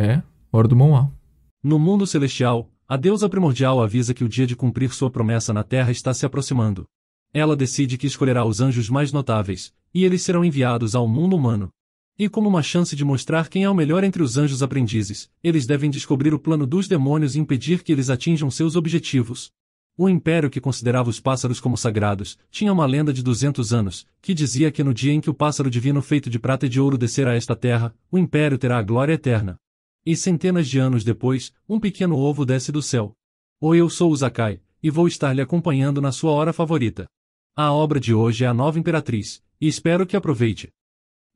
É, hora No mundo celestial, a deusa primordial avisa que o dia de cumprir sua promessa na Terra está se aproximando. Ela decide que escolherá os anjos mais notáveis, e eles serão enviados ao mundo humano. E como uma chance de mostrar quem é o melhor entre os anjos aprendizes, eles devem descobrir o plano dos demônios e impedir que eles atinjam seus objetivos. O império que considerava os pássaros como sagrados, tinha uma lenda de 200 anos, que dizia que no dia em que o pássaro divino feito de prata e de ouro descer a esta terra, o império terá a glória eterna. E centenas de anos depois, um pequeno ovo desce do céu. Oi, eu sou o Zakai, e vou estar lhe acompanhando na sua hora favorita. A obra de hoje é A Nova Imperatriz, e espero que aproveite.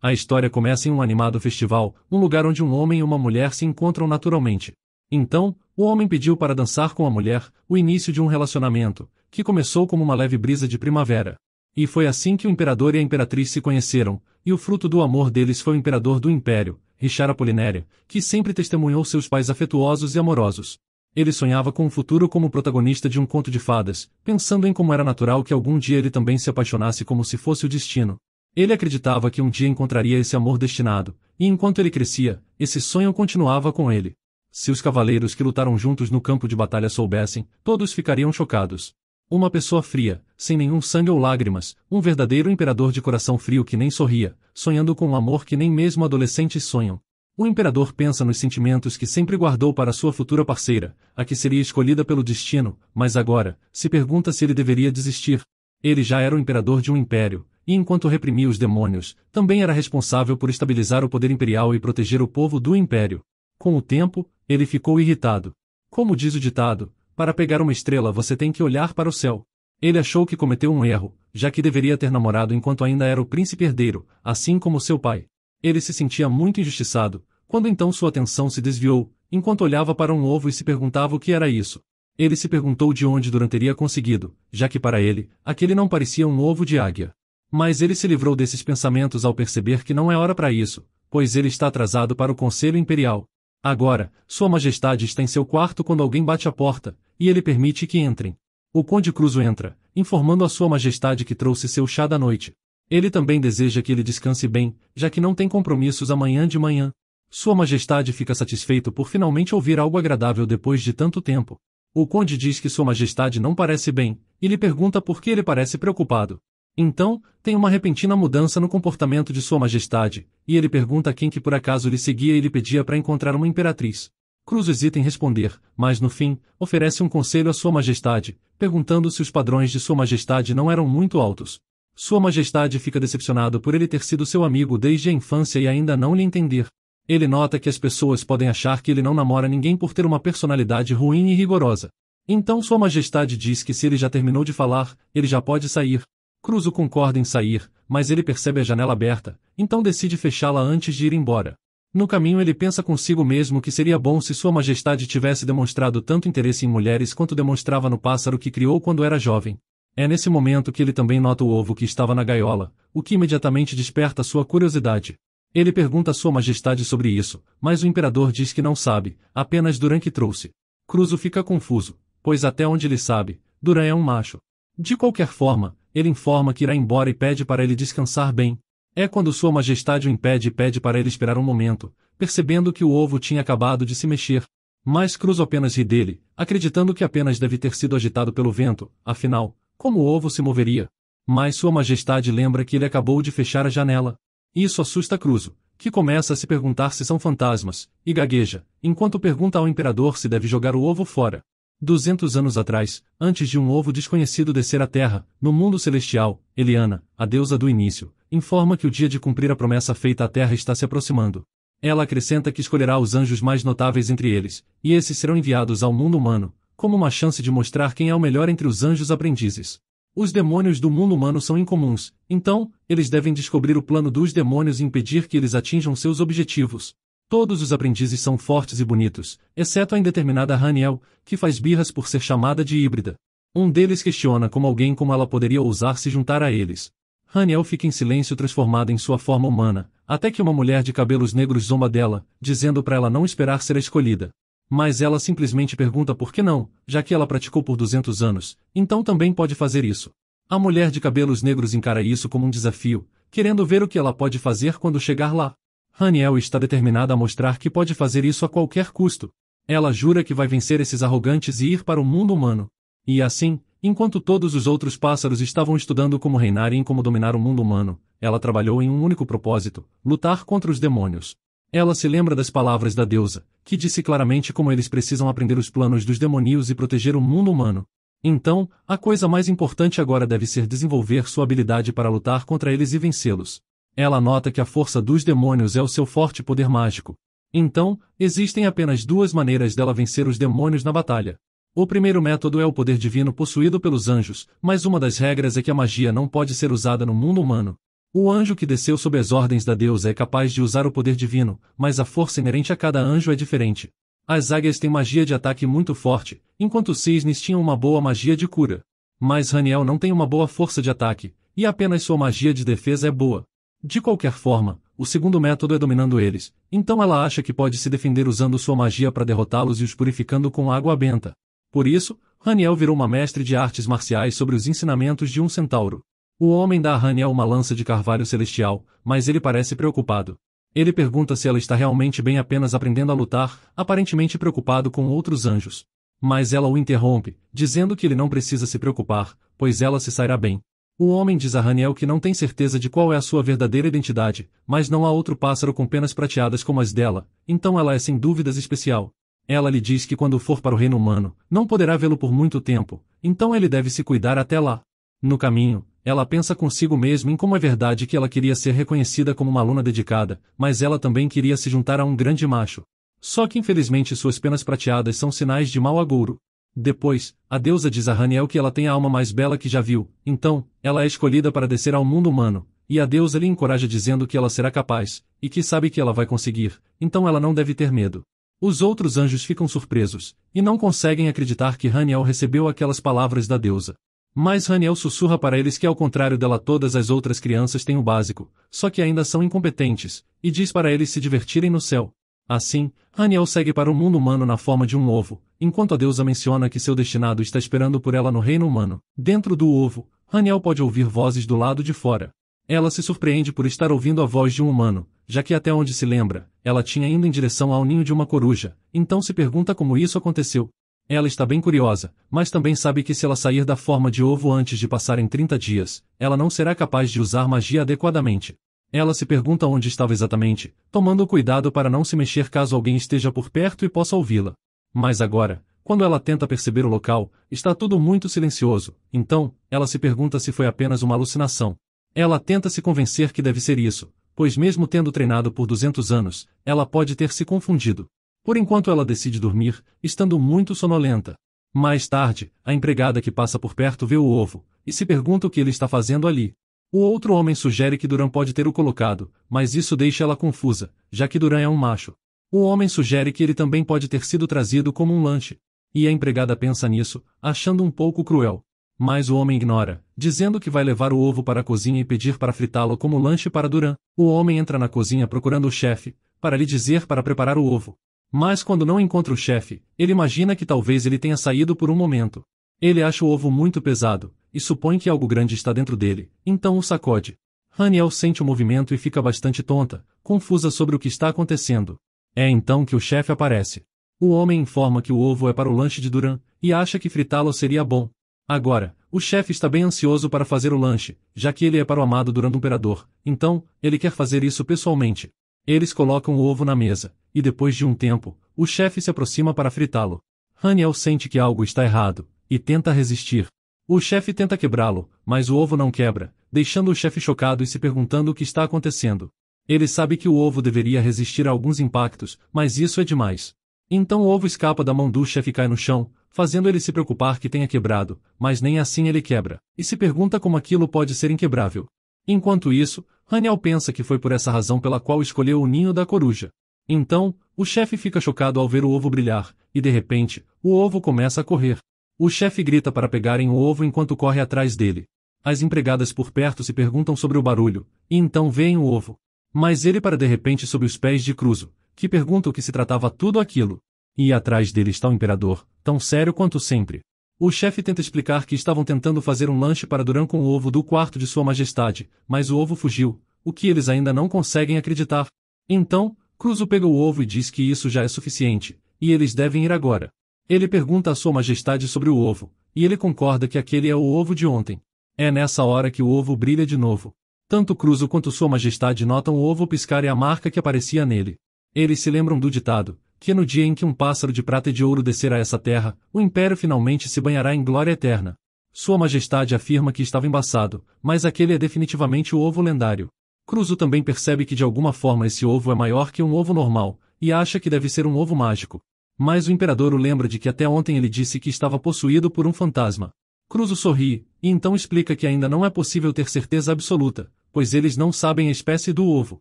A história começa em um animado festival, um lugar onde um homem e uma mulher se encontram naturalmente. Então, o homem pediu para dançar com a mulher, o início de um relacionamento, que começou como uma leve brisa de primavera. E foi assim que o imperador e a imperatriz se conheceram, e o fruto do amor deles foi o imperador do império, Richard Apolinério, que sempre testemunhou seus pais afetuosos e amorosos. Ele sonhava com um futuro como protagonista de um conto de fadas, pensando em como era natural que algum dia ele também se apaixonasse como se fosse o destino. Ele acreditava que um dia encontraria esse amor destinado, e enquanto ele crescia, esse sonho continuava com ele. Se os cavaleiros que lutaram juntos no campo de batalha soubessem, todos ficariam chocados. Uma pessoa fria, sem nenhum sangue ou lágrimas, um verdadeiro imperador de coração frio que nem sorria, sonhando com um amor que nem mesmo adolescentes sonham. O imperador pensa nos sentimentos que sempre guardou para sua futura parceira, a que seria escolhida pelo destino, mas agora, se pergunta se ele deveria desistir. Ele já era o imperador de um império, e enquanto reprimia os demônios, também era responsável por estabilizar o poder imperial e proteger o povo do império. Com o tempo, ele ficou irritado. Como diz o ditado, para pegar uma estrela você tem que olhar para o céu. Ele achou que cometeu um erro, já que deveria ter namorado enquanto ainda era o príncipe herdeiro, assim como seu pai. Ele se sentia muito injustiçado, quando então sua atenção se desviou, enquanto olhava para um ovo e se perguntava o que era isso. Ele se perguntou de onde Duran teria conseguido, já que para ele, aquele não parecia um ovo de águia. Mas ele se livrou desses pensamentos ao perceber que não é hora para isso, pois ele está atrasado para o Conselho Imperial. Agora, Sua Majestade está em seu quarto quando alguém bate a porta, e ele permite que entrem. O Conde Cruzo entra, informando a Sua Majestade que trouxe seu chá da noite. Ele também deseja que ele descanse bem, já que não tem compromissos amanhã de manhã. Sua Majestade fica satisfeito por finalmente ouvir algo agradável depois de tanto tempo. O conde diz que Sua Majestade não parece bem, e lhe pergunta por que ele parece preocupado. Então, tem uma repentina mudança no comportamento de Sua Majestade, e ele pergunta quem que por acaso lhe seguia e lhe pedia para encontrar uma imperatriz. Cruz hesita em responder, mas no fim, oferece um conselho a Sua Majestade, perguntando se os padrões de Sua Majestade não eram muito altos. Sua Majestade fica decepcionado por ele ter sido seu amigo desde a infância e ainda não lhe entender. Ele nota que as pessoas podem achar que ele não namora ninguém por ter uma personalidade ruim e rigorosa. Então Sua Majestade diz que se ele já terminou de falar, ele já pode sair. Cruzo concorda em sair, mas ele percebe a janela aberta, então decide fechá-la antes de ir embora. No caminho ele pensa consigo mesmo que seria bom se Sua Majestade tivesse demonstrado tanto interesse em mulheres quanto demonstrava no pássaro que criou quando era jovem. É nesse momento que ele também nota o ovo que estava na gaiola, o que imediatamente desperta sua curiosidade. Ele pergunta a Sua Majestade sobre isso, mas o imperador diz que não sabe, apenas Duran que trouxe. Cruzo fica confuso, pois até onde ele sabe, Duran é um macho. De qualquer forma, ele informa que irá embora e pede para ele descansar bem, é quando Sua Majestade o impede e pede para ele esperar um momento, percebendo que o ovo tinha acabado de se mexer. Mas Cruz apenas ri dele, acreditando que apenas deve ter sido agitado pelo vento, afinal, como o ovo se moveria? Mas Sua Majestade lembra que ele acabou de fechar a janela. Isso assusta Cruzo, que começa a se perguntar se são fantasmas, e gagueja, enquanto pergunta ao imperador se deve jogar o ovo fora duzentos anos atrás, antes de um ovo desconhecido descer à Terra, no mundo celestial, Eliana, a deusa do início, informa que o dia de cumprir a promessa feita à Terra está se aproximando. Ela acrescenta que escolherá os anjos mais notáveis entre eles, e esses serão enviados ao mundo humano, como uma chance de mostrar quem é o melhor entre os anjos aprendizes. Os demônios do mundo humano são incomuns, então, eles devem descobrir o plano dos demônios e impedir que eles atinjam seus objetivos. Todos os aprendizes são fortes e bonitos, exceto a indeterminada Haniel, que faz birras por ser chamada de híbrida. Um deles questiona como alguém como ela poderia ousar se juntar a eles. Haniel fica em silêncio transformada em sua forma humana, até que uma mulher de cabelos negros zomba dela, dizendo para ela não esperar ser a escolhida. Mas ela simplesmente pergunta por que não, já que ela praticou por 200 anos, então também pode fazer isso. A mulher de cabelos negros encara isso como um desafio, querendo ver o que ela pode fazer quando chegar lá. Haniel está determinada a mostrar que pode fazer isso a qualquer custo. Ela jura que vai vencer esses arrogantes e ir para o mundo humano. E assim, enquanto todos os outros pássaros estavam estudando como reinar e como dominar o mundo humano, ela trabalhou em um único propósito: lutar contra os demônios. Ela se lembra das palavras da deusa, que disse claramente como eles precisam aprender os planos dos demônios e proteger o mundo humano. Então, a coisa mais importante agora deve ser desenvolver sua habilidade para lutar contra eles e vencê-los. Ela nota que a força dos demônios é o seu forte poder mágico. Então, existem apenas duas maneiras dela vencer os demônios na batalha. O primeiro método é o poder divino possuído pelos anjos, mas uma das regras é que a magia não pode ser usada no mundo humano. O anjo que desceu sob as ordens da deusa é capaz de usar o poder divino, mas a força inerente a cada anjo é diferente. As águias têm magia de ataque muito forte, enquanto os cisnes tinham uma boa magia de cura. Mas Raniel não tem uma boa força de ataque, e apenas sua magia de defesa é boa. De qualquer forma, o segundo método é dominando eles, então ela acha que pode se defender usando sua magia para derrotá-los e os purificando com água benta. Por isso, Raniel virou uma mestre de artes marciais sobre os ensinamentos de um centauro. O homem dá a Raniel uma lança de carvalho celestial, mas ele parece preocupado. Ele pergunta se ela está realmente bem apenas aprendendo a lutar, aparentemente preocupado com outros anjos. Mas ela o interrompe, dizendo que ele não precisa se preocupar, pois ela se sairá bem. O homem diz a Raniel que não tem certeza de qual é a sua verdadeira identidade, mas não há outro pássaro com penas prateadas como as dela, então ela é sem dúvidas especial. Ela lhe diz que quando for para o reino humano, não poderá vê-lo por muito tempo, então ele deve se cuidar até lá. No caminho, ela pensa consigo mesma em como é verdade que ela queria ser reconhecida como uma aluna dedicada, mas ela também queria se juntar a um grande macho. Só que infelizmente suas penas prateadas são sinais de mau agouro. Depois, a deusa diz a Raniel que ela tem a alma mais bela que já viu, então, ela é escolhida para descer ao mundo humano, e a deusa lhe encoraja dizendo que ela será capaz, e que sabe que ela vai conseguir, então ela não deve ter medo. Os outros anjos ficam surpresos, e não conseguem acreditar que Raniel recebeu aquelas palavras da deusa. Mas Raniel sussurra para eles que ao contrário dela todas as outras crianças têm o básico, só que ainda são incompetentes, e diz para eles se divertirem no céu, Assim, Haniel segue para o mundo humano na forma de um ovo, enquanto a deusa menciona que seu destinado está esperando por ela no reino humano. Dentro do ovo, Haniel pode ouvir vozes do lado de fora. Ela se surpreende por estar ouvindo a voz de um humano, já que até onde se lembra, ela tinha ido em direção ao ninho de uma coruja, então se pergunta como isso aconteceu. Ela está bem curiosa, mas também sabe que se ela sair da forma de ovo antes de passarem 30 dias, ela não será capaz de usar magia adequadamente. Ela se pergunta onde estava exatamente, tomando cuidado para não se mexer caso alguém esteja por perto e possa ouvi-la. Mas agora, quando ela tenta perceber o local, está tudo muito silencioso, então, ela se pergunta se foi apenas uma alucinação. Ela tenta se convencer que deve ser isso, pois mesmo tendo treinado por 200 anos, ela pode ter se confundido. Por enquanto ela decide dormir, estando muito sonolenta. Mais tarde, a empregada que passa por perto vê o ovo, e se pergunta o que ele está fazendo ali. O outro homem sugere que Duran pode ter o colocado, mas isso deixa ela confusa, já que Duran é um macho. O homem sugere que ele também pode ter sido trazido como um lanche. E a empregada pensa nisso, achando um pouco cruel. Mas o homem ignora, dizendo que vai levar o ovo para a cozinha e pedir para fritá-lo como lanche para Duran. O homem entra na cozinha procurando o chefe, para lhe dizer para preparar o ovo. Mas quando não encontra o chefe, ele imagina que talvez ele tenha saído por um momento. Ele acha o ovo muito pesado, e supõe que algo grande está dentro dele, então o sacode. Haniel sente o movimento e fica bastante tonta, confusa sobre o que está acontecendo. É então que o chefe aparece. O homem informa que o ovo é para o lanche de Duran, e acha que fritá-lo seria bom. Agora, o chefe está bem ansioso para fazer o lanche, já que ele é para o amado Duran do imperador, então, ele quer fazer isso pessoalmente. Eles colocam o ovo na mesa, e depois de um tempo, o chefe se aproxima para fritá-lo. Haniel sente que algo está errado, e tenta resistir. O chefe tenta quebrá-lo, mas o ovo não quebra, deixando o chefe chocado e se perguntando o que está acontecendo. Ele sabe que o ovo deveria resistir a alguns impactos, mas isso é demais. Então o ovo escapa da mão do chefe e cai no chão, fazendo ele se preocupar que tenha quebrado, mas nem assim ele quebra, e se pergunta como aquilo pode ser inquebrável. Enquanto isso, Haniel pensa que foi por essa razão pela qual escolheu o ninho da coruja. Então, o chefe fica chocado ao ver o ovo brilhar, e de repente, o ovo começa a correr. O chefe grita para pegarem o ovo enquanto corre atrás dele. As empregadas por perto se perguntam sobre o barulho, e então veem o ovo. Mas ele para de repente sob os pés de Cruzo, que pergunta o que se tratava tudo aquilo. E atrás dele está o imperador, tão sério quanto sempre. O chefe tenta explicar que estavam tentando fazer um lanche para Duran com o ovo do quarto de Sua Majestade, mas o ovo fugiu, o que eles ainda não conseguem acreditar. Então, Cruzo pega o ovo e diz que isso já é suficiente, e eles devem ir agora. Ele pergunta a Sua Majestade sobre o ovo, e ele concorda que aquele é o ovo de ontem. É nessa hora que o ovo brilha de novo. Tanto Cruzo quanto Sua Majestade notam o ovo piscar e a marca que aparecia nele. Eles se lembram do ditado, que no dia em que um pássaro de prata e de ouro descer a essa terra, o império finalmente se banhará em glória eterna. Sua Majestade afirma que estava embaçado, mas aquele é definitivamente o ovo lendário. Cruzo também percebe que de alguma forma esse ovo é maior que um ovo normal, e acha que deve ser um ovo mágico. Mas o imperador o lembra de que até ontem ele disse que estava possuído por um fantasma. Cruzo sorri, e então explica que ainda não é possível ter certeza absoluta, pois eles não sabem a espécie do ovo.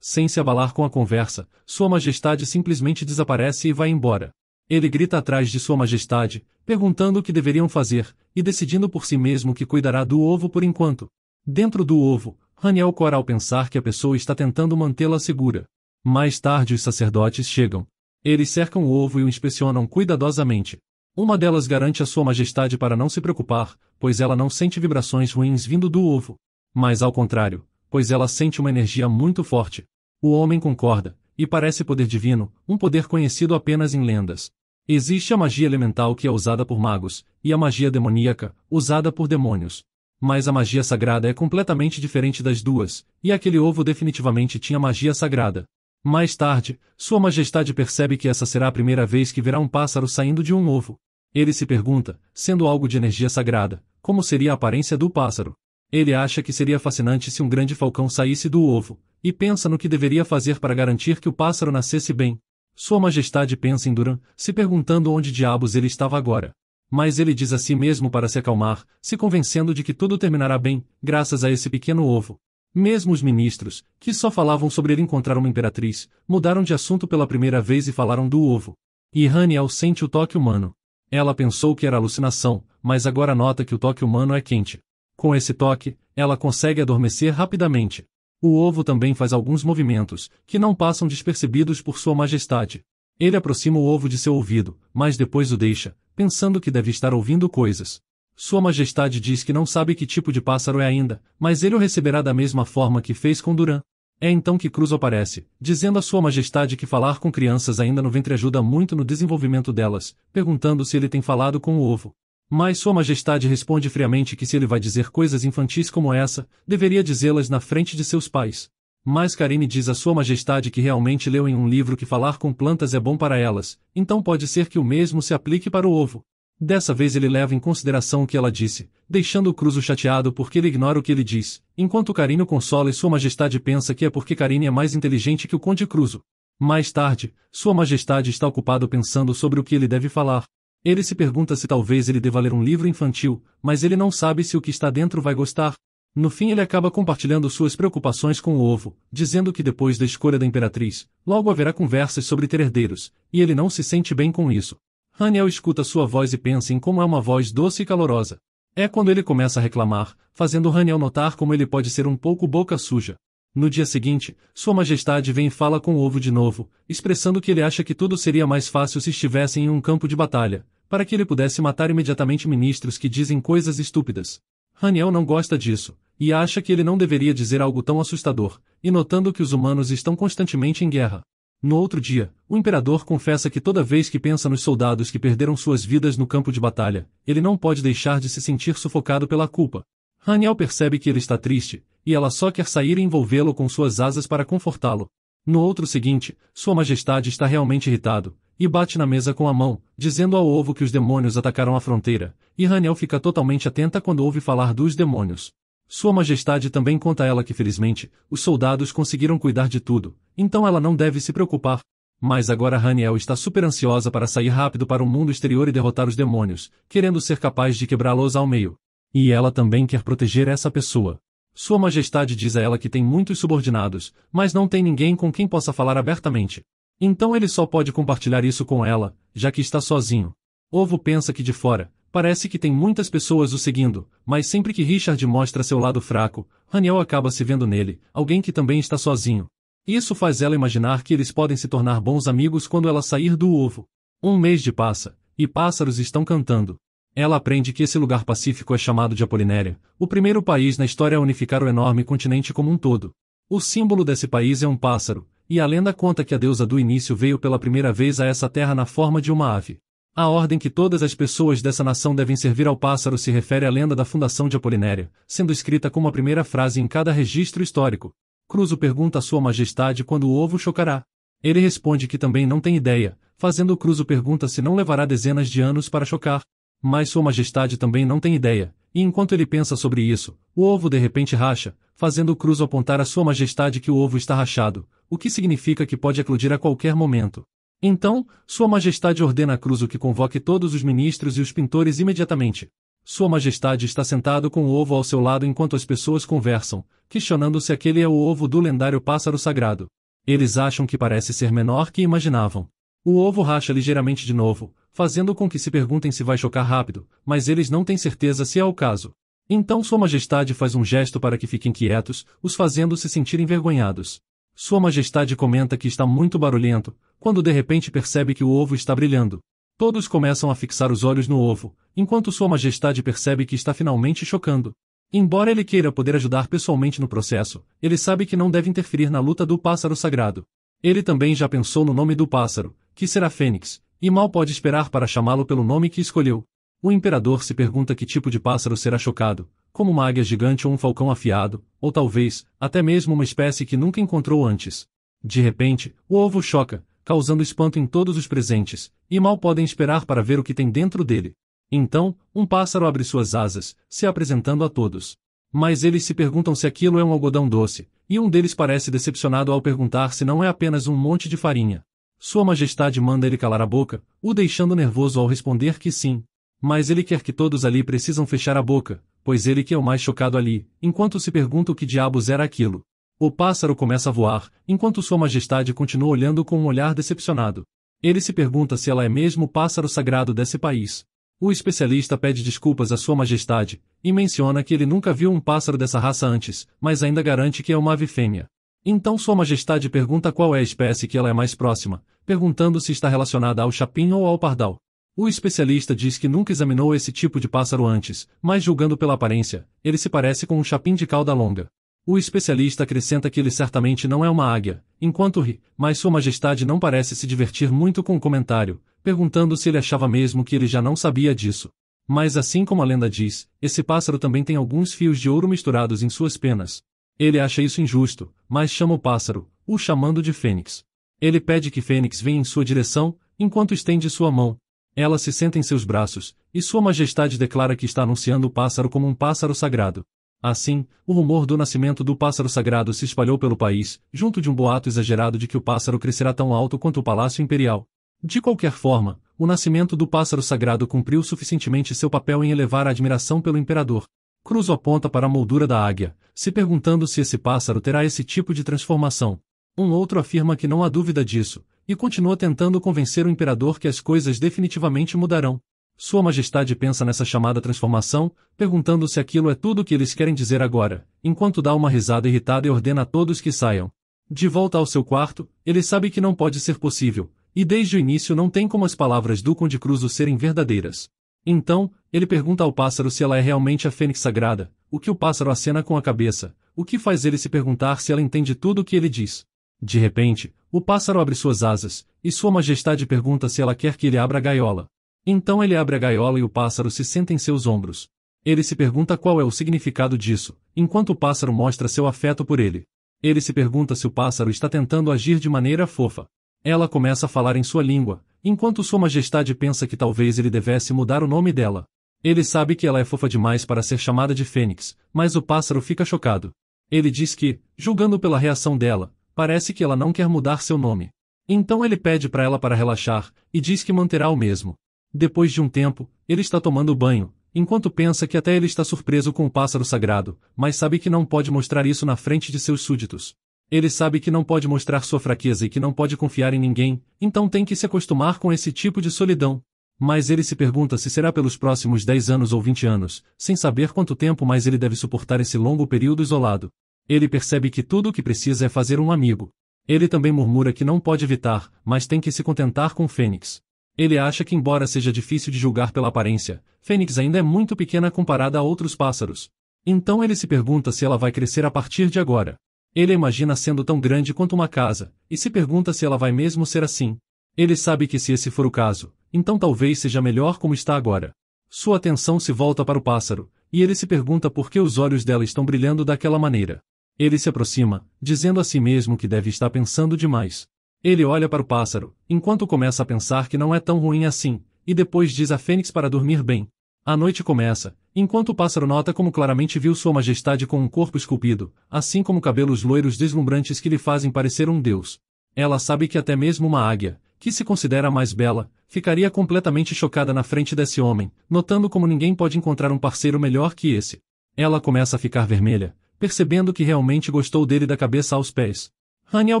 Sem se abalar com a conversa, Sua Majestade simplesmente desaparece e vai embora. Ele grita atrás de Sua Majestade, perguntando o que deveriam fazer, e decidindo por si mesmo que cuidará do ovo por enquanto. Dentro do ovo, Raniel cora ao pensar que a pessoa está tentando mantê-la segura. Mais tarde os sacerdotes chegam, eles cercam o ovo e o inspecionam cuidadosamente. Uma delas garante a sua majestade para não se preocupar, pois ela não sente vibrações ruins vindo do ovo. Mas ao contrário, pois ela sente uma energia muito forte. O homem concorda, e parece poder divino, um poder conhecido apenas em lendas. Existe a magia elemental que é usada por magos, e a magia demoníaca, usada por demônios. Mas a magia sagrada é completamente diferente das duas, e aquele ovo definitivamente tinha magia sagrada. Mais tarde, Sua Majestade percebe que essa será a primeira vez que verá um pássaro saindo de um ovo. Ele se pergunta, sendo algo de energia sagrada, como seria a aparência do pássaro. Ele acha que seria fascinante se um grande falcão saísse do ovo, e pensa no que deveria fazer para garantir que o pássaro nascesse bem. Sua Majestade pensa em Duran, se perguntando onde diabos ele estava agora. Mas ele diz a si mesmo para se acalmar, se convencendo de que tudo terminará bem, graças a esse pequeno ovo. Mesmo os ministros, que só falavam sobre ele encontrar uma imperatriz, mudaram de assunto pela primeira vez e falaram do ovo. E Haniel sente o toque humano. Ela pensou que era alucinação, mas agora nota que o toque humano é quente. Com esse toque, ela consegue adormecer rapidamente. O ovo também faz alguns movimentos, que não passam despercebidos por sua majestade. Ele aproxima o ovo de seu ouvido, mas depois o deixa, pensando que deve estar ouvindo coisas. Sua Majestade diz que não sabe que tipo de pássaro é ainda, mas ele o receberá da mesma forma que fez com Duran. É então que Cruz aparece, dizendo a Sua Majestade que falar com crianças ainda no ventre ajuda muito no desenvolvimento delas, perguntando se ele tem falado com o ovo. Mas Sua Majestade responde friamente que se ele vai dizer coisas infantis como essa, deveria dizê-las na frente de seus pais. Mas Karine diz a Sua Majestade que realmente leu em um livro que falar com plantas é bom para elas, então pode ser que o mesmo se aplique para o ovo. Dessa vez ele leva em consideração o que ela disse, deixando o Cruzo chateado porque ele ignora o que ele diz, enquanto Karine consola e Sua Majestade pensa que é porque Karine é mais inteligente que o Conde Cruzo. Mais tarde, Sua Majestade está ocupado pensando sobre o que ele deve falar. Ele se pergunta se talvez ele deva ler um livro infantil, mas ele não sabe se o que está dentro vai gostar. No fim ele acaba compartilhando suas preocupações com o ovo, dizendo que depois da escolha da Imperatriz, logo haverá conversas sobre ter herdeiros, e ele não se sente bem com isso. Raniel escuta sua voz e pensa em como é uma voz doce e calorosa. É quando ele começa a reclamar, fazendo Raniel notar como ele pode ser um pouco boca suja. No dia seguinte, Sua Majestade vem e fala com o ovo de novo, expressando que ele acha que tudo seria mais fácil se estivessem em um campo de batalha, para que ele pudesse matar imediatamente ministros que dizem coisas estúpidas. Raniel não gosta disso, e acha que ele não deveria dizer algo tão assustador, e notando que os humanos estão constantemente em guerra. No outro dia, o imperador confessa que toda vez que pensa nos soldados que perderam suas vidas no campo de batalha, ele não pode deixar de se sentir sufocado pela culpa. Raniel percebe que ele está triste, e ela só quer sair e envolvê-lo com suas asas para confortá-lo. No outro seguinte, Sua Majestade está realmente irritado, e bate na mesa com a mão, dizendo ao ovo que os demônios atacaram a fronteira, e Raniel fica totalmente atenta quando ouve falar dos demônios. Sua Majestade também conta a ela que felizmente, os soldados conseguiram cuidar de tudo, então ela não deve se preocupar. Mas agora Haniel está super ansiosa para sair rápido para o mundo exterior e derrotar os demônios, querendo ser capaz de quebrá-los ao meio. E ela também quer proteger essa pessoa. Sua Majestade diz a ela que tem muitos subordinados, mas não tem ninguém com quem possa falar abertamente. Então ele só pode compartilhar isso com ela, já que está sozinho. Ovo pensa que de fora, Parece que tem muitas pessoas o seguindo, mas sempre que Richard mostra seu lado fraco, Raniel acaba se vendo nele, alguém que também está sozinho. Isso faz ela imaginar que eles podem se tornar bons amigos quando ela sair do ovo. Um mês de passa, e pássaros estão cantando. Ela aprende que esse lugar pacífico é chamado de Apolinéria, o primeiro país na história a unificar o enorme continente como um todo. O símbolo desse país é um pássaro, e a lenda conta que a deusa do início veio pela primeira vez a essa terra na forma de uma ave. A ordem que todas as pessoas dessa nação devem servir ao pássaro se refere à lenda da fundação de Apolinério, sendo escrita como a primeira frase em cada registro histórico. Cruzo pergunta a sua majestade quando o ovo chocará. Ele responde que também não tem ideia, fazendo Cruzo pergunta se não levará dezenas de anos para chocar. Mas sua majestade também não tem ideia, e enquanto ele pensa sobre isso, o ovo de repente racha, fazendo Cruzo apontar a sua majestade que o ovo está rachado, o que significa que pode eclodir a qualquer momento. Então, Sua Majestade ordena a Cruzo que convoque todos os ministros e os pintores imediatamente. Sua Majestade está sentado com o ovo ao seu lado enquanto as pessoas conversam, questionando se aquele é o ovo do lendário pássaro sagrado. Eles acham que parece ser menor que imaginavam. O ovo racha ligeiramente de novo, fazendo com que se perguntem se vai chocar rápido, mas eles não têm certeza se é o caso. Então Sua Majestade faz um gesto para que fiquem quietos, os fazendo se sentir envergonhados. Sua Majestade comenta que está muito barulhento, quando de repente percebe que o ovo está brilhando. Todos começam a fixar os olhos no ovo, enquanto Sua Majestade percebe que está finalmente chocando. Embora ele queira poder ajudar pessoalmente no processo, ele sabe que não deve interferir na luta do pássaro sagrado. Ele também já pensou no nome do pássaro, que será Fênix, e mal pode esperar para chamá-lo pelo nome que escolheu. O imperador se pergunta que tipo de pássaro será chocado, como uma águia gigante ou um falcão afiado, ou talvez, até mesmo uma espécie que nunca encontrou antes. De repente, o ovo choca, causando espanto em todos os presentes, e mal podem esperar para ver o que tem dentro dele. Então, um pássaro abre suas asas, se apresentando a todos. Mas eles se perguntam se aquilo é um algodão doce, e um deles parece decepcionado ao perguntar se não é apenas um monte de farinha. Sua Majestade manda ele calar a boca, o deixando nervoso ao responder que sim. Mas ele quer que todos ali precisam fechar a boca, pois ele que é o mais chocado ali, enquanto se pergunta o que diabos era aquilo. O pássaro começa a voar, enquanto sua majestade continua olhando com um olhar decepcionado. Ele se pergunta se ela é mesmo o pássaro sagrado desse país. O especialista pede desculpas à sua majestade, e menciona que ele nunca viu um pássaro dessa raça antes, mas ainda garante que é uma ave fêmea. Então sua majestade pergunta qual é a espécie que ela é mais próxima, perguntando se está relacionada ao chapim ou ao pardal. O especialista diz que nunca examinou esse tipo de pássaro antes, mas julgando pela aparência, ele se parece com um chapim de cauda longa. O especialista acrescenta que ele certamente não é uma águia, enquanto ri, mas Sua Majestade não parece se divertir muito com o comentário, perguntando se ele achava mesmo que ele já não sabia disso. Mas assim como a lenda diz, esse pássaro também tem alguns fios de ouro misturados em suas penas. Ele acha isso injusto, mas chama o pássaro, o chamando de Fênix. Ele pede que Fênix venha em sua direção, enquanto estende sua mão, ela se senta em seus braços, e Sua Majestade declara que está anunciando o pássaro como um pássaro sagrado. Assim, o rumor do nascimento do pássaro sagrado se espalhou pelo país, junto de um boato exagerado de que o pássaro crescerá tão alto quanto o Palácio Imperial. De qualquer forma, o nascimento do pássaro sagrado cumpriu suficientemente seu papel em elevar a admiração pelo imperador. Cruzo aponta para a moldura da águia, se perguntando se esse pássaro terá esse tipo de transformação. Um outro afirma que não há dúvida disso, e continua tentando convencer o imperador que as coisas definitivamente mudarão. Sua Majestade pensa nessa chamada transformação, perguntando se aquilo é tudo o que eles querem dizer agora, enquanto dá uma risada irritada e ordena a todos que saiam. De volta ao seu quarto, ele sabe que não pode ser possível, e desde o início não tem como as palavras do Conde Cruzo serem verdadeiras. Então, ele pergunta ao pássaro se ela é realmente a fênix sagrada, o que o pássaro acena com a cabeça, o que faz ele se perguntar se ela entende tudo o que ele diz. De repente, o pássaro abre suas asas, e sua majestade pergunta se ela quer que ele abra a gaiola. Então ele abre a gaiola e o pássaro se senta em seus ombros. Ele se pergunta qual é o significado disso, enquanto o pássaro mostra seu afeto por ele. Ele se pergunta se o pássaro está tentando agir de maneira fofa. Ela começa a falar em sua língua, enquanto sua majestade pensa que talvez ele devesse mudar o nome dela. Ele sabe que ela é fofa demais para ser chamada de Fênix, mas o pássaro fica chocado. Ele diz que, julgando pela reação dela, Parece que ela não quer mudar seu nome. Então ele pede para ela para relaxar e diz que manterá o mesmo. Depois de um tempo, ele está tomando banho, enquanto pensa que até ele está surpreso com o pássaro sagrado, mas sabe que não pode mostrar isso na frente de seus súditos. Ele sabe que não pode mostrar sua fraqueza e que não pode confiar em ninguém, então tem que se acostumar com esse tipo de solidão. Mas ele se pergunta se será pelos próximos 10 anos ou 20 anos, sem saber quanto tempo mais ele deve suportar esse longo período isolado. Ele percebe que tudo o que precisa é fazer um amigo. Ele também murmura que não pode evitar, mas tem que se contentar com Fênix. Ele acha que, embora seja difícil de julgar pela aparência, Fênix ainda é muito pequena comparada a outros pássaros. Então ele se pergunta se ela vai crescer a partir de agora. Ele imagina sendo tão grande quanto uma casa, e se pergunta se ela vai mesmo ser assim. Ele sabe que se esse for o caso, então talvez seja melhor como está agora. Sua atenção se volta para o pássaro, e ele se pergunta por que os olhos dela estão brilhando daquela maneira. Ele se aproxima, dizendo a si mesmo que deve estar pensando demais. Ele olha para o pássaro, enquanto começa a pensar que não é tão ruim assim, e depois diz a fênix para dormir bem. A noite começa, enquanto o pássaro nota como claramente viu sua majestade com um corpo esculpido, assim como cabelos loiros deslumbrantes que lhe fazem parecer um deus. Ela sabe que até mesmo uma águia, que se considera mais bela, ficaria completamente chocada na frente desse homem, notando como ninguém pode encontrar um parceiro melhor que esse. Ela começa a ficar vermelha, percebendo que realmente gostou dele da cabeça aos pés. Raniel